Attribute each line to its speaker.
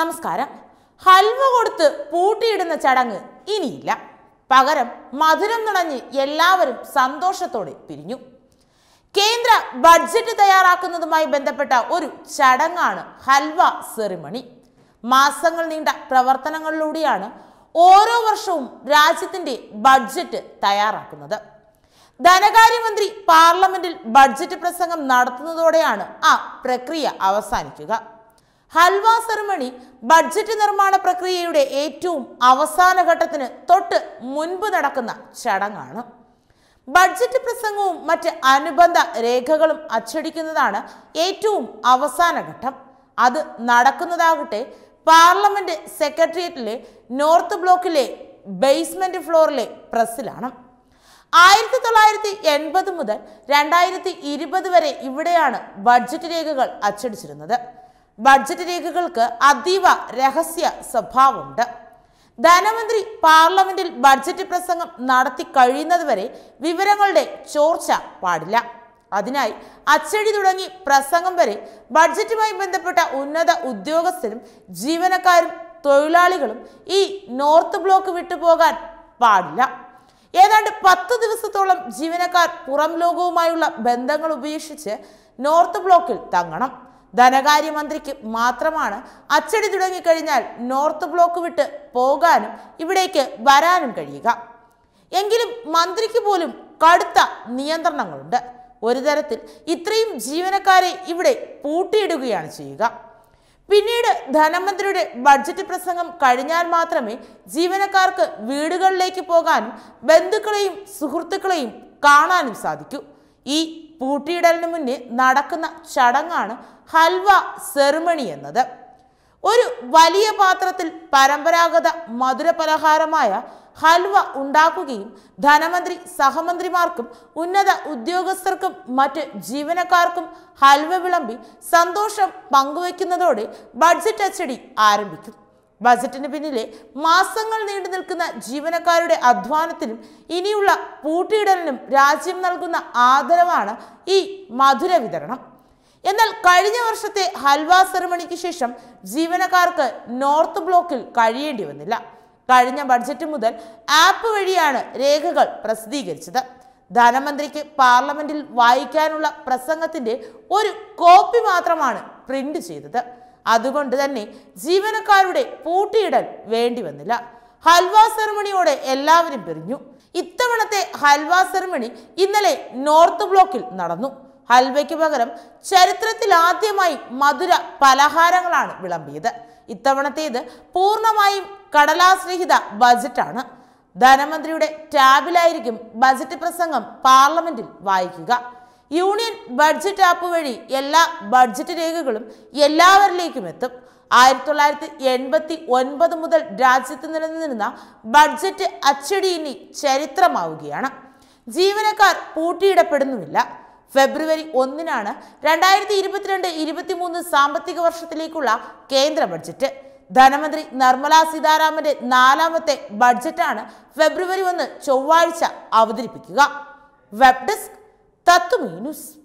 Speaker 1: നമസ്കാരം ഹൽവ കൊടുത്ത് പൂട്ടിയിടുന്ന ചടങ്ങ് ഇനിയില്ല പകരം മധുരം നുണഞ്ഞ് എല്ലാവരും സന്തോഷത്തോടെ പിരിഞ്ഞു കേന്ദ്ര ബഡ്ജറ്റ് തയ്യാറാക്കുന്നതുമായി ബന്ധപ്പെട്ട ഒരു ചടങ്ങാണ് ഹൽവ സെറിമണി മാസങ്ങൾ നീണ്ട പ്രവർത്തനങ്ങളിലൂടെയാണ് ഓരോ വർഷവും രാജ്യത്തിന്റെ ബഡ്ജറ്റ് തയ്യാറാക്കുന്നത് ധനകാര്യമന്ത്രി പാർലമെന്റിൽ ബഡ്ജറ്റ് പ്രസംഗം നടത്തുന്നതോടെയാണ് ആ പ്രക്രിയ അവസാനിക്കുക ഹൽവ സെറമണി ബഡ്ജറ്റ് നിർമ്മാണ പ്രക്രിയയുടെ ഏറ്റവും അവസാന ഘട്ടത്തിന് തൊട്ട് മുൻപ് നടക്കുന്ന ചടങ്ങാണ് ബഡ്ജറ്റ് പ്രസംഗവും മറ്റ് അനുബന്ധ രേഖകളും അച്ചടിക്കുന്നതാണ് ഏറ്റവും അവസാന ഘട്ടം അത് നടക്കുന്നതാകട്ടെ പാർലമെന്റ് സെക്രട്ടേറിയറ്റിലെ നോർത്ത് ബ്ലോക്കിലെ ബേസ്മെന്റ് ഫ്ലോറിലെ പ്രസ്സിലാണ് ആയിരത്തി തൊള്ളായിരത്തി എൺപത് മുതൽ രണ്ടായിരത്തി ഇരുപത് വരെ ഇവിടെയാണ് ബഡ്ജറ്റ് രേഖകൾ അച്ചടിച്ചിരുന്നത് ബഡ്ജറ്റ് രേഖകൾക്ക് അതീവ രഹസ്യ സ്വഭാവമുണ്ട് ധനമന്ത്രി പാർലമെന്റിൽ ബഡ്ജറ്റ് പ്രസംഗം നടത്തി കഴിയുന്നതുവരെ വിവരങ്ങളുടെ ചോർച്ച പാടില്ല അതിനായി അച്ചടി തുടങ്ങി പ്രസംഗം വരെ ബഡ്ജറ്റുമായി ബന്ധപ്പെട്ട ഉന്നത ഉദ്യോഗസ്ഥരും ജീവനക്കാരും തൊഴിലാളികളും ഈ നോർത്ത് ബ്ലോക്ക് വിട്ടുപോകാൻ പാടില്ല ഏതാണ്ട് പത്ത് ദിവസത്തോളം ജീവനക്കാർ പുറം ലോകവുമായുള്ള ബന്ധങ്ങൾ ഉപേക്ഷിച്ച് നോർത്ത് ബ്ലോക്കിൽ തങ്ങണം ധനകാര്യമന്ത്രിക്ക് മാത്രമാണ് അച്ചടി തുടങ്ങിക്കഴിഞ്ഞാൽ നോർത്ത് ബ്ലോക്ക് വിട്ട് പോകാനും ഇവിടേക്ക് വരാനും കഴിയുക എങ്കിലും മന്ത്രിക്ക് പോലും കടുത്ത നിയന്ത്രണങ്ങളുണ്ട് ഒരു തരത്തിൽ ഇത്രയും ജീവനക്കാരെ ഇവിടെ പൂട്ടിയിടുകയാണ് ചെയ്യുക പിന്നീട് ധനമന്ത്രിയുടെ ബഡ്ജറ്റ് പ്രസംഗം കഴിഞ്ഞാൽ മാത്രമേ ജീവനക്കാർക്ക് വീടുകളിലേക്ക് പോകാനും ബന്ധുക്കളെയും സുഹൃത്തുക്കളെയും കാണാനും സാധിക്കൂ ഈ പൂട്ടിയിടലിന് മുന്നിൽ നടക്കുന്ന ചടങ്ങാണ് ഹൽവ സെറിമണി എന്നത് ഒരു വലിയ പാത്രത്തിൽ പരമ്പരാഗത മധുര പലഹാരമായ ഹൽവ ഉണ്ടാക്കുകയും ധനമന്ത്രി സഹമന്ത്രിമാർക്കും ഉന്നത ഉദ്യോഗസ്ഥർക്കും മറ്റ് ജീവനക്കാർക്കും ഹൽവ വിളമ്പി സന്തോഷം പങ്കുവയ്ക്കുന്നതോടെ ബഡ്ജറ്റ് അച്ചടി ആരംഭിക്കും ബജറ്റിന് പിന്നിലെ മാസങ്ങൾ നീണ്ടു നിൽക്കുന്ന ജീവനക്കാരുടെ അധ്വാനത്തിനും ഇനിയുള്ള പൂട്ടിയിടലിനും രാജ്യം നൽകുന്ന ആദരവാണ് ഈ മധുര വിതരണം എന്നാൽ കഴിഞ്ഞ വർഷത്തെ ഹൽവ സെറമണിക്ക് ശേഷം ജീവനക്കാർക്ക് നോർത്ത് ബ്ലോക്കിൽ കഴിയേണ്ടി വന്നില്ല കഴിഞ്ഞ ബഡ്ജറ്റ് മുതൽ ആപ്പ് വഴിയാണ് രേഖകൾ പ്രസിദ്ധീകരിച്ചത് ധനമന്ത്രിക്ക് പാർലമെന്റിൽ വായിക്കാനുള്ള പ്രസംഗത്തിന്റെ ഒരു കോപ്പി മാത്രമാണ് പ്രിന്റ് ചെയ്തത് അതുകൊണ്ട് തന്നെ ജീവനക്കാരുടെ പൂട്ടിയിടൽ വേണ്ടി വന്നില്ല ഹൽവ സെറമണിയോടെ എല്ലാവരും പിരിഞ്ഞു ഇത്തവണത്തെ ഹൽവ സെറമണി ഇന്നലെ നോർത്ത് ബ്ലോക്കിൽ നടന്നു ഹൽവയ്ക്ക് പകരം ചരിത്രത്തിൽ ആദ്യമായി മധുര പലഹാരങ്ങളാണ് വിളമ്പിയത് ഇത്തവണത്തേത് പൂർണ്ണമായും കടലാസ്രഹിത ബജറ്റാണ് ധനമന്ത്രിയുടെ ടാബിലായിരിക്കും ബജറ്റ് പ്രസംഗം പാർലമെന്റിൽ വായിക്കുക യൂണിയൻ ബഡ്ജറ്റ് ആപ്പ് വഴി എല്ലാ ബഡ്ജറ്റ് രേഖകളും എല്ലാവരിലേക്കും എത്തും ആയിരത്തി തൊള്ളായിരത്തി എൺപത്തി ഒൻപത് മുതൽ രാജ്യത്ത് നിലനിന്നിരുന്ന ബഡ്ജറ്റ് അച്ചടി ഇനി ചരിത്രമാവുകയാണ് ജീവനക്കാർ പൂട്ടിയിടപ്പെടുന്നുമില്ല ഫെബ്രുവരി ഒന്നിനാണ് രണ്ടായിരത്തി ഇരുപത്തിരണ്ട് മൂന്ന് സാമ്പത്തിക വർഷത്തിലേക്കുള്ള കേന്ദ്ര ബഡ്ജറ്റ് ധനമന്ത്രി നിർമ്മല സീതാരാമന്റെ നാലാമത്തെ ബഡ്ജറ്റാണ് ഫെബ്രുവരി ഒന്ന് ചൊവ്വാഴ്ച അവതരിപ്പിക്കുക വെബ് ഡെസ്ക് Tato menos